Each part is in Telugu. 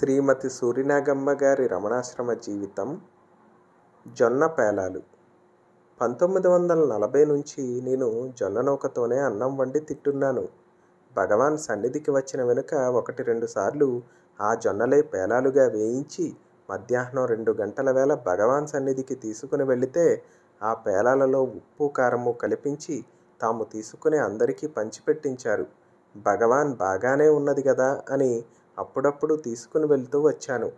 శ్రీమతి సూర్యనాగమ్మ గారి రమణాశ్రమ జీవితం జొన్న పేలాలు పంతొమ్మిది వందల నలభై నుంచి నేను జొన్న నౌకతోనే అన్నం వండి తిట్టున్నాను భగవాన్ సన్నిధికి వచ్చిన వెనుక ఒకటి రెండు సార్లు ఆ జొన్నలే పేలాలుగా వేయించి మధ్యాహ్నం రెండు గంటల వేళ భగవాన్ సన్నిధికి తీసుకుని వెళితే ఆ పేలాలలో ఉప్పు కారము కల్పించి తాము తీసుకుని అందరికీ పంచిపెట్టించారు భగవాన్ బాగానే ఉన్నది కదా అని అప్పుడప్పుడు తీసుకుని వెళ్తూ వచ్చాను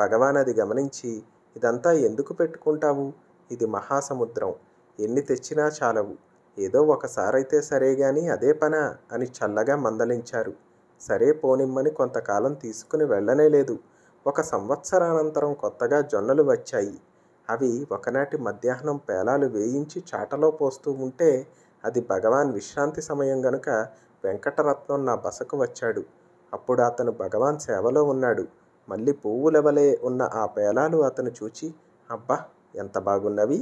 భగవాన్ అది గమనించి ఇదంతా ఎందుకు పెట్టుకుంటావు ఇది మహాసముద్రం ఎన్ని తెచ్చినా చాలవు ఏదో ఒకసారైతే సరే గాని అదే పనా అని చల్లగా మందలించారు సరే పోనిమ్మని కొంతకాలం తీసుకుని వెళ్ళనే లేదు ఒక సంవత్సరానంతరం కొత్తగా జొన్నలు వచ్చాయి అవి ఒకనాటి మధ్యాహ్నం పేలాలు వేయించి చాటలో పోస్తూ ఉంటే అది భగవాన్ విశ్రాంతి సమయం గనుక వెంకటరత్నం నా బసకు వచ్చాడు అప్పుడు అతను భగవాన్ సేవలో ఉన్నాడు మళ్ళీ పువ్వుల వలె ఉన్న ఆ పేలాలు అతను చూచి అబ్బా ఎంత బాగున్నవి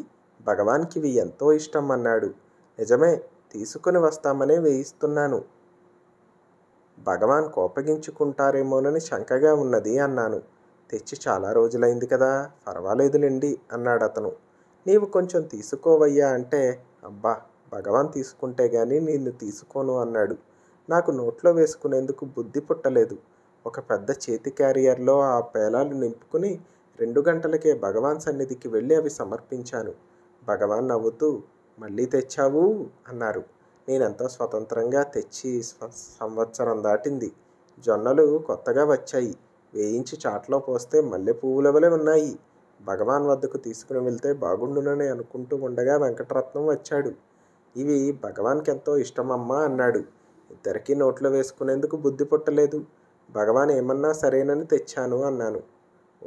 భగవాన్కివి ఎంతో ఇష్టం అన్నాడు నిజమే తీసుకుని వస్తామనే వేయిస్తున్నాను భగవాన్ కోపగించుకుంటారేమోనని శంకగా ఉన్నది అన్నాను తెచ్చి చాలా రోజులైంది కదా పర్వాలేదులేండి అన్నాడు అతను నీవు కొంచెం తీసుకోవయ్యా అంటే అబ్బా భగవాన్ తీసుకుంటే గానీ నిన్ను తీసుకోను అన్నాడు నాకు నోట్లో వేసుకునేందుకు బుద్ధి పుట్టలేదు ఒక పెద్ద చేతి క్యారియర్లో ఆ పేలాలు నింపుకుని రెండు గంటలకే భగవాన్ సన్నిధికి వెళ్ళి అవి సమర్పించాను భగవాన్ నవ్వుతూ మళ్ళీ తెచ్చావు అన్నారు నేనెంతో స్వతంత్రంగా తెచ్చి సంవత్సరం దాటింది జొన్నలు కొత్తగా వచ్చాయి వేయించి చాట్లో పోస్తే మల్లె పువ్వులవలే ఉన్నాయి భగవాన్ వద్దకు తీసుకుని వెళ్తే బాగుండునని అనుకుంటూ ఉండగా వెంకటరత్నం వచ్చాడు ఇవి భగవాన్కి ఎంతో ఇష్టమమ్మా అన్నాడు ఇద్దరికీ నోట్లో వేసుకునేందుకు బుద్ధి పుట్టలేదు భగవాన్ ఏమన్నా సరేనని తెచ్చాను అన్నాను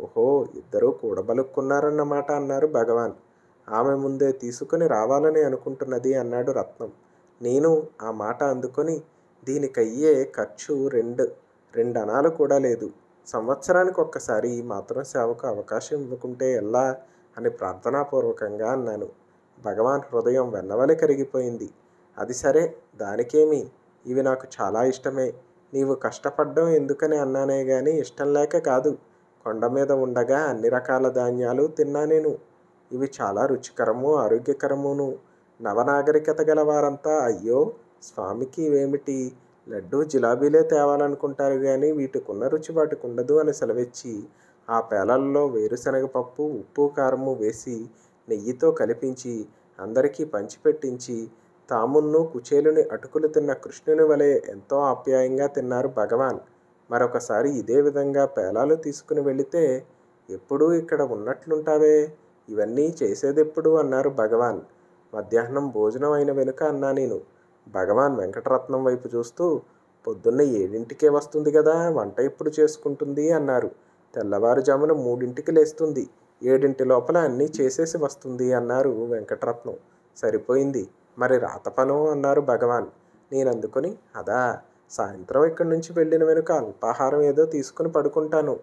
ఓహో ఇద్దరూ కూడబలుక్కున్నారన్నమాట అన్నారు భగవాన్ ఆమె ముందే తీసుకుని రావాలని అనుకుంటున్నది అన్నాడు రత్నం నేను ఆ మాట అందుకొని దీనికయ్యే ఖర్చు రెండు రెండు అనాలు కూడా లేదు సంవత్సరానికి ఒక్కసారి మాత్రం సేవకు అవకాశం ఇవ్వకుంటే ఎలా అని ప్రార్థనాపూర్వకంగా అన్నాను భగవాన్ హృదయం వెన్నవలి కరిగిపోయింది అది సరే దానికేమీ ఇవి నాకు చాలా ఇష్టమే నీవు కష్టపడ్డం ఎందుకని అన్నానే కానీ ఇష్టం లేక కాదు కొండ మీద ఉండగా అన్ని రకాల ధాన్యాలు తిన్నా నేను ఇవి చాలా రుచికరము ఆరోగ్యకరమును నవనాగరికత గల వారంతా అయ్యో స్వామికి ఇవేమిటి లడ్డూ జిలాబీలే తేవాలనుకుంటారు కానీ ఉన్న రుచి వాటికి ఉండదు అని సెలవిచ్చి ఆ పేలల్లో వేరుశనగ పప్పు ఉప్పు కారము వేసి నెయ్యితో కలిపించి అందరికీ పంచిపెట్టించి తామున్ను కుచేలుని అటుకులు తిన్న కృష్ణుని వలె ఎంతో ఆప్యాయంగా తిన్నారు భగవాన్ మరొకసారి ఇదే విధంగా పేలాలు తీసుకుని వెళితే ఎప్పుడూ ఇక్కడ ఉన్నట్లుంటావే ఇవన్నీ చేసేదెప్పుడు అన్నారు భగవాన్ మధ్యాహ్నం భోజనం అయిన వెనుక అన్నా నేను భగవాన్ వెంకటరత్నం వైపు చూస్తూ పొద్దున్న ఏడింటికే వస్తుంది కదా వంట ఎప్పుడు చేసుకుంటుంది అన్నారు తెల్లవారుజామున మూడింటికి లేస్తుంది ఏడింటి లోపల అన్నీ చేసేసి వస్తుంది అన్నారు వెంకటరత్నం సరిపోయింది మరి రాతపను అన్నారు భగవాన్ నేను అందుకుని అదా సాయంత్రం ఇక్కడి నుంచి వెళ్ళిన వెనుక అల్పాహారం ఏదో తీసుకుని పడుకుంటాను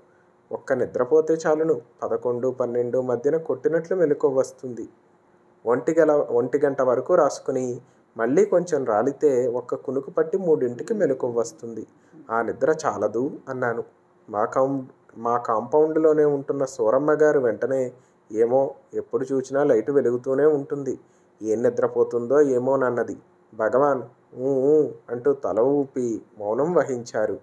ఒక్క నిద్రపోతే చాలును పదకొండు పన్నెండు మధ్యన కొట్టినట్లు మెలకు వస్తుంది ఒంటి గల ఒంటి గంట వరకు రాసుకుని మళ్ళీ కొంచెం రాలితే ఒక్క కునుకు పట్టి మూడింటికి మెలకు వస్తుంది ఆ నిద్ర చాలదు అన్నాను మా కౌ మా కాంపౌండ్లోనే ఉంటున్న సూరమ్మ గారు వెంటనే ఏమో ఎప్పుడు చూసినా లైట్ వెలుగుతూనే ఉంటుంది ఏం నిద్రపోతుందో ఏమోనన్నది భగవాన్ అంటూ తల ఊపి మౌనం వహించారు